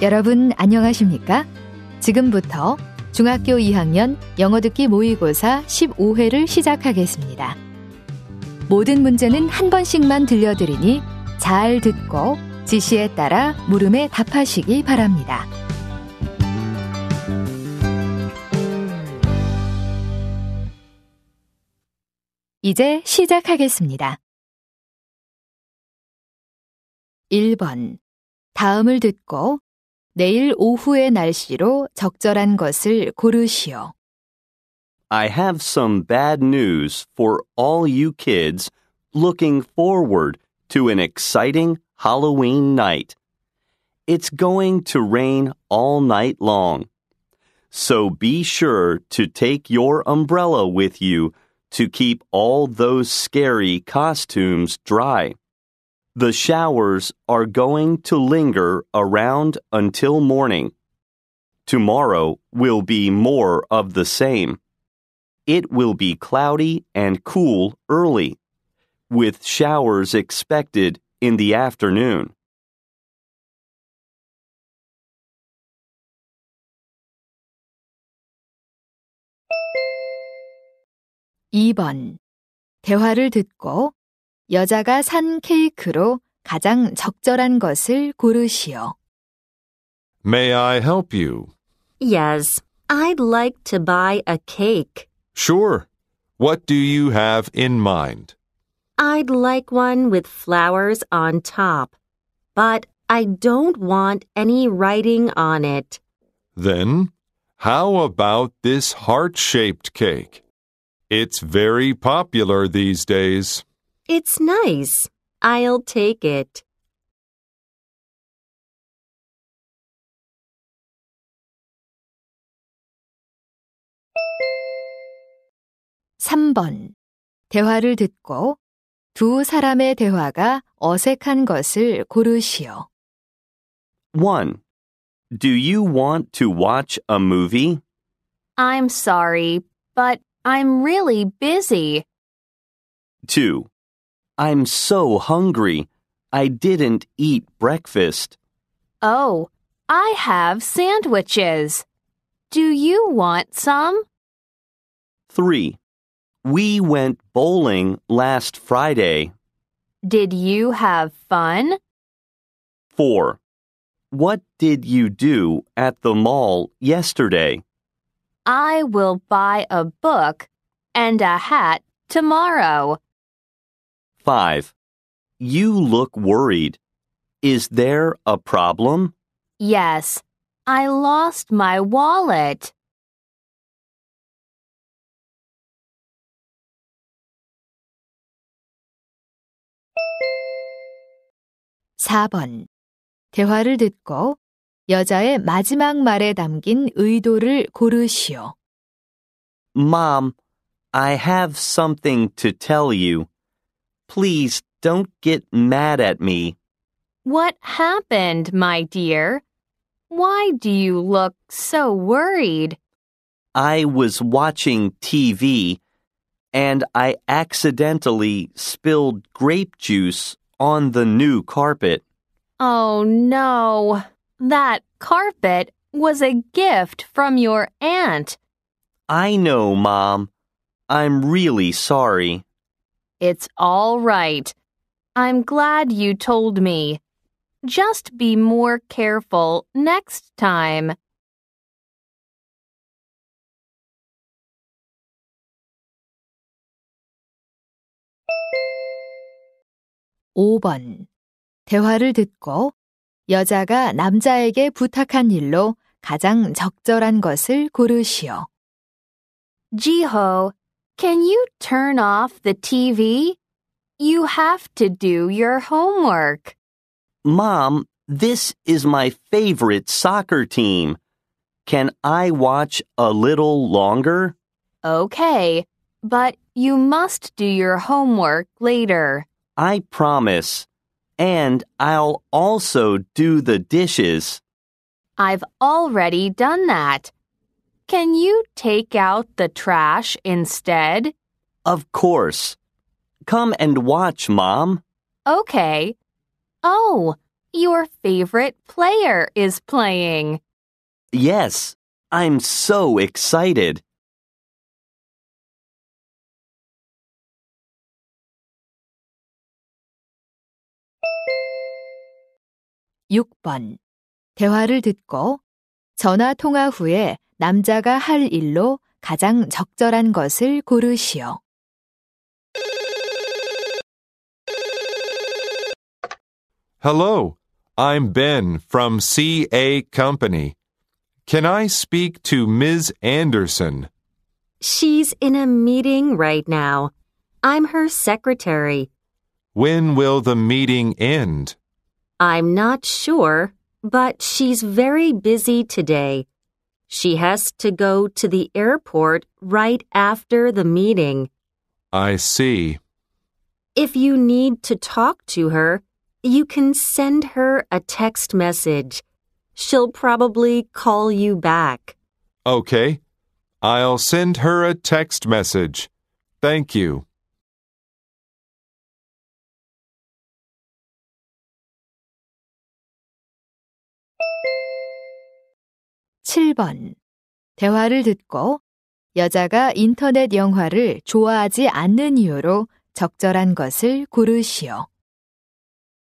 여러분 안녕하십니까? 지금부터 중학교 2학년 영어 듣기 모의고사 15회를 시작하겠습니다. 모든 문제는 한 번씩만 들려드리니 잘 듣고 지시에 따라 물음에 답하시기 바랍니다. 이제 시작하겠습니다. 1번. 다음을 듣고 내일 오후의 날씨로 적절한 것을 고르시오. I have some bad news for all you kids looking forward to an exciting Halloween night. It's going to rain all night long. So be sure to take your umbrella with you to keep all those scary costumes dry. The showers are going to linger around until morning. Tomorrow will be more of the same. It will be cloudy and cool early, with showers expected in the afternoon. (2번) 대화를 듣고 여자가 산 케이크로 가장 적절한 것을 고르시오. May I help you? Yes, I'd like to buy a cake. Sure. What do you have in mind? I'd like one with flowers on top, but I don't want any writing on it. Then, how about this heart shaped cake? It's very popular these days. It's nice. I'll take it. (3번) 대화를 듣고 두 사람의 대화가 어색한 것을 고르시오. 1. Do you want to watch a movie? I'm sorry, but I'm really busy. 2. I'm so hungry. I didn't eat breakfast. Oh, I have sandwiches. Do you want some? 3. We went bowling last Friday. Did you have fun? 4. What did you do at the mall yesterday? I will buy a book and a hat tomorrow. 5. You look worried. Is there a problem? Yes, I lost my wallet. (4번) 대화를 듣고 여자의 마지막 말에 담긴 의도를 고르시오. Mom, I have something to tell you. Please don't get mad at me. What happened, my dear? Why do you look so worried? I was watching TV and I accidentally spilled grape juice on the new carpet. Oh no. That carpet was a gift from your aunt. I know, Mom. I'm really sorry. It's all right. I'm glad you told me. Just be more careful next time. (5번) 대화를 듣고 여자가 남자에게 부탁한 일로 가장 적절한 것을 고르시오. j i Can you turn off the TV? You have to do your homework. Mom, this is my favorite soccer team. Can I watch a little longer? Okay, but you must do your homework later. I promise. And I'll also do the dishes. I've already done that. Can you take out the trash instead? Of course. Come and watch, Mom. Okay. Oh, your favorite player is playing. Yes, I'm so excited. (6번) 대화를 듣고 전화 통화 후에 남자가 할 일로 가장 적절한 것을 고르시오. Hello, I'm Ben from CA Company. Can I speak to Ms. Anderson? She's in a meeting right now. I'm her secretary. When will the meeting end? I'm not sure, but she's very busy today. She has to go to the airport right after the meeting. I see. If you need to talk to her, you can send her a text message. She'll probably call you back. Okay. I'll send her a text message. Thank you. 7번. 대화를 듣고 여자가 인터넷 영화를 좋아하지 않는 이유로 적절한 것을 고르시오.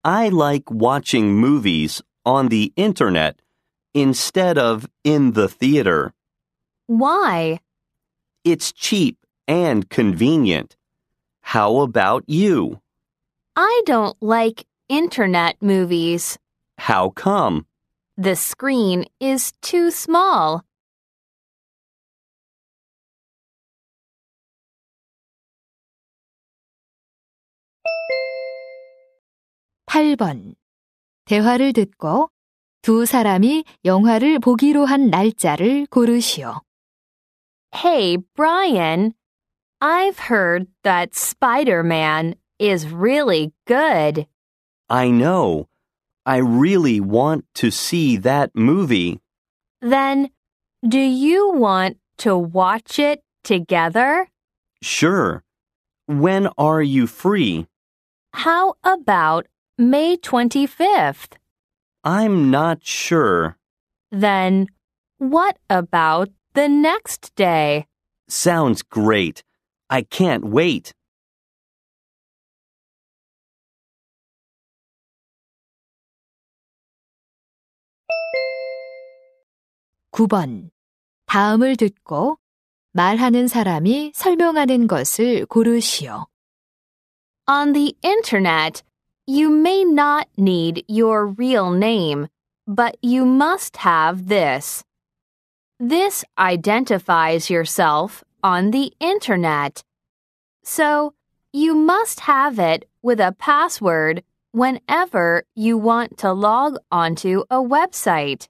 I like watching movies on the internet instead of in the theater. Why? It's cheap and convenient. How about you? I don't like internet movies. How come? The screen is too small. (8번) 대화를 듣고 두 사람이 영화를 보기로 한 날짜를 고르시오. Hey, Brian. I've heard that Spider-Man is really good. I know. I really want to see that movie. Then, do you want to watch it together? Sure. When are you free? How about May 25th? I'm not sure. Then, what about the next day? Sounds great. I can't wait. 9번. 다음을 듣고 말하는 사람이 설명하는 것을 고르시오. On the internet, you may not need your real name, but you must have this. This identifies yourself on the internet. So, you must have it with a password whenever you want to log onto a website.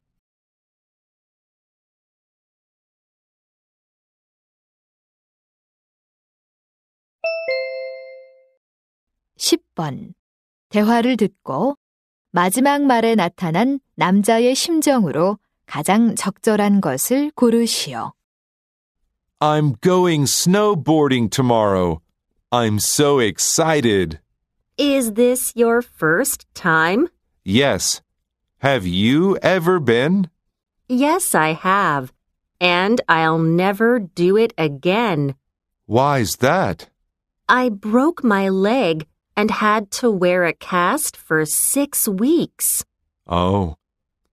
10번. 대화를 듣고 마지막 말에 나타난 남자의 심정으로 가장 적절한 것을 고르시오. I'm going snowboarding tomorrow. I'm so excited. Is this your first time? Yes. Have you ever been? Yes, I have. And I'll never do it again. Why's that? I broke my leg and had to wear a cast for six weeks. Oh,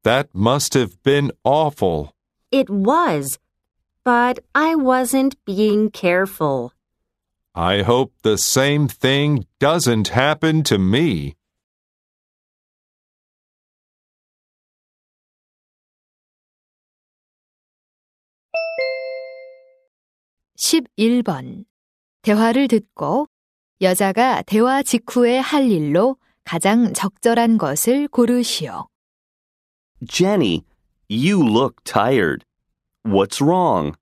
that must have been awful. It was, but I wasn't being careful. I hope the same thing doesn't happen to me. (11번) 대화를 듣고 여자가 대화 직후에 할 일로 가장 적절한 것을 고르시오. Jenny, you look tired. What's wrong?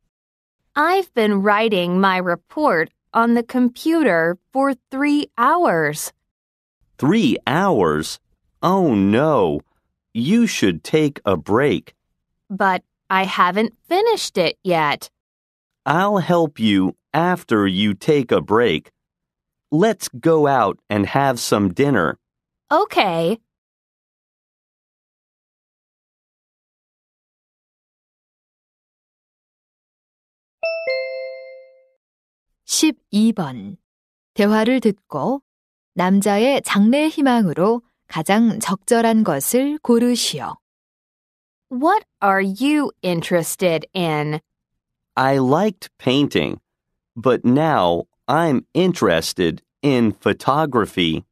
I've been writing my report on the computer for three hours. Three hours? Oh no. You should take a break. But I haven't finished it yet. I'll help you after you take a break. Let's go out and have some dinner. Okay. (12번) 대화를 듣고 남자의 장래 희망으로 가장 적절한 것을 고르시오. What are you interested in? I liked painting, but now I'm interested in photography.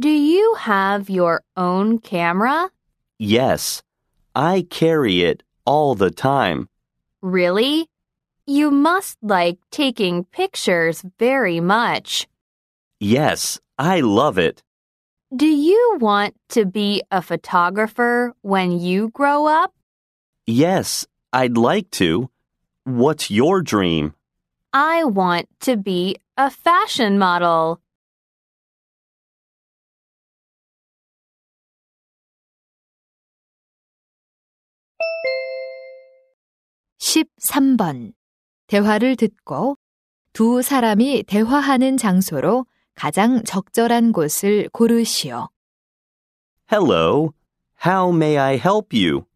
Do you have your own camera? Yes, I carry it all the time. Really? You must like taking pictures very much. Yes, I love it. Do you want to be a photographer when you grow up? Yes, I'd like to. What's your dream? I want to be a fashion model. (13번) 대화를 듣고 두 사람이 대화하는 장소로 가장 적절한 곳을 고르시오. Hello. How may I help you?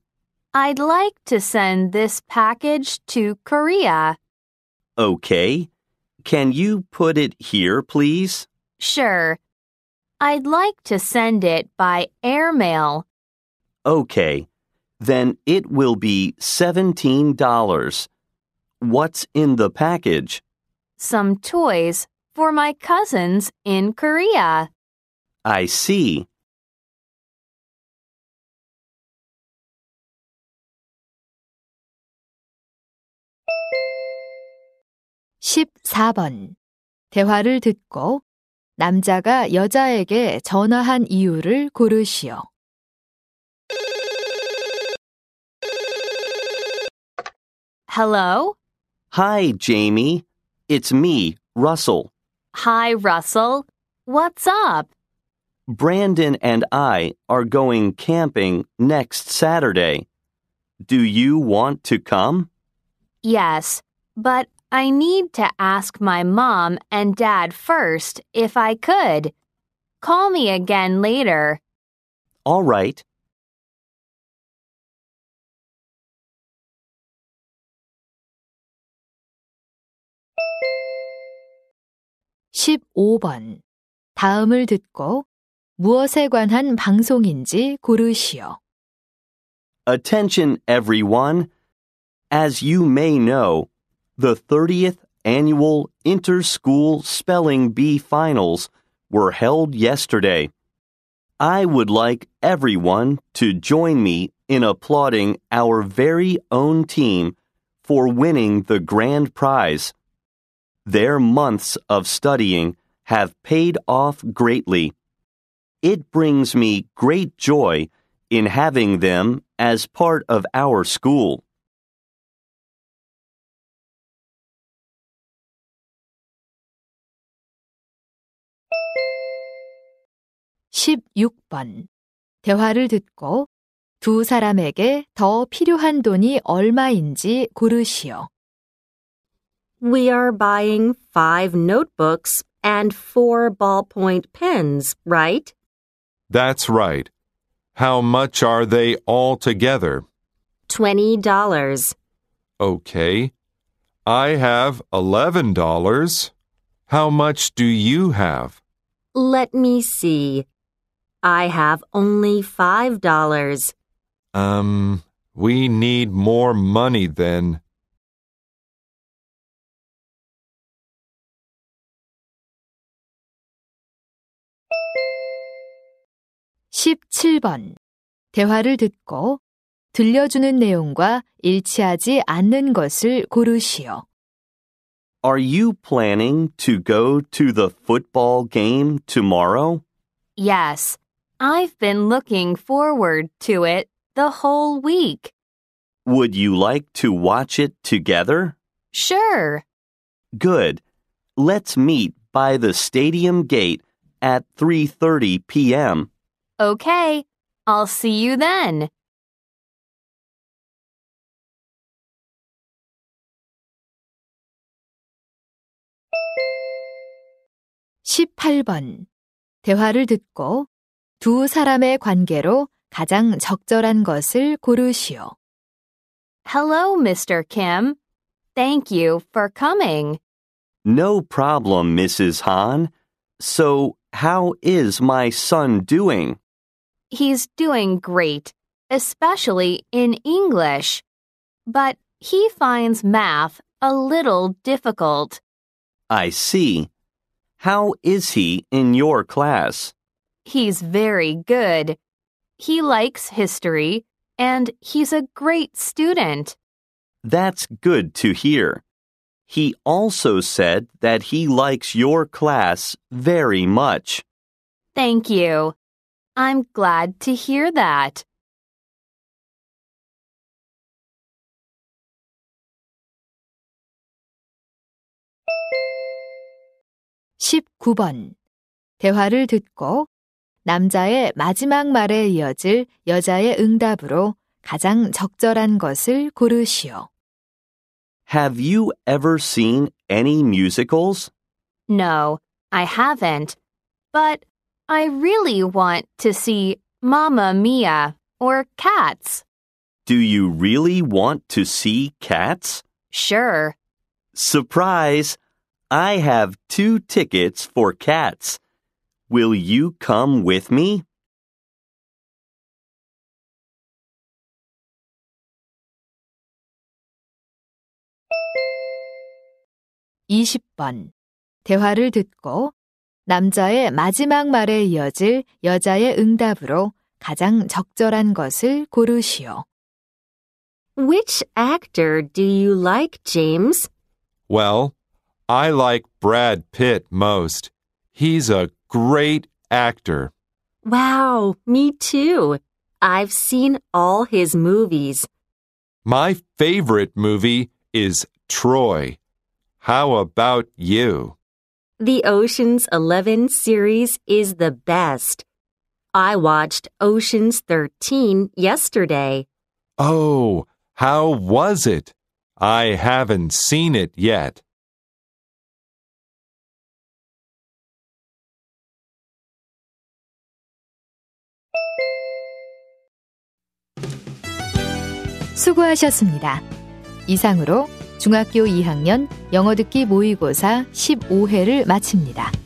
I'd like to send this package to Korea. Okay. Can you put it here, please? Sure. I'd like to send it by airmail. Okay. Then it will be $17. What's in the package? Some toys for my cousins in Korea. I see. 14번. 대화를 듣고 남자가 여자에게 전화한 이유를 고르시오. Hello? Hi, Jamie. It's me, Russell. Hi, Russell. What's up? Brandon and I are going camping next Saturday. Do you want to come? Yes, but I need to ask my mom and dad first if I could. Call me again later. All (15번) 다음을 듣고 무엇에 관한 방송인지 고르시오. Attention everyone. As you may know, the 30th annual Interschool Spelling Bee Finals were held yesterday. I would like everyone to join me in applauding our very own team for winning the grand prize. Their months of studying have paid off greatly. It brings me great joy in having them as part of our school. 16번. 대화를 듣고 두 사람에게 더 필요한 돈이 얼마인지 고르시오. We are buying five notebooks and four ballpoint pens, right? That's right. How much are they all together? Twenty dollars. Okay. I have eleven dollars. How much do you have? Let me see. I have only five dollars. Um, we need more money then. (17번) 대화를 듣고 들려주는 내용과 일치하지 않는 것을 고르시오. Are you planning to go to the football game tomorrow? Yes. I've been looking forward to it the whole week. Would you like to watch it together? Sure. Good. Let's meet by the stadium gate at 3:30 p.m. Okay. I'll see you then. 대화를 듣고 두 사람의 관계로 가장 적절한 것을 고르시오. Hello, Mr. Kim. Thank you for coming. No problem, Mrs. Han. So, how is my son doing? He's doing great, especially in English. But he finds math a little difficult. I see. How is he in your class? He's very good. He likes history and he's a great student. That's good to hear. He also said that he likes your class very much. Thank you. I'm glad to hear that. 대화를 듣고 남자의 마지막 말에 이어질 여자의 응답으로 가장 적절한 것을 고르시오. Have you ever seen any musicals? No, I haven't. But I really want to see Mamma Mia or Cats. Do you really want to see Cats? Sure. Surprise! I have two tickets for Cats. Will you come with me? (20번) 대화를 듣고 남자의 마지막 말에 이어질 여자의 응답으로 가장 적절한 것을 고르시오. Which actor do you like, James? Well, I like Brad Pitt most. He's a great actor. Wow, me too. I've seen all his movies. My favorite movie is Troy. How about you? The Ocean's 11 series is the best. I watched Ocean's 13 yesterday. Oh, how was it? I haven't seen it yet. 수고하셨습니다. 이상으로 중학교 2학년 영어 듣기 모의고사 15회를 마칩니다.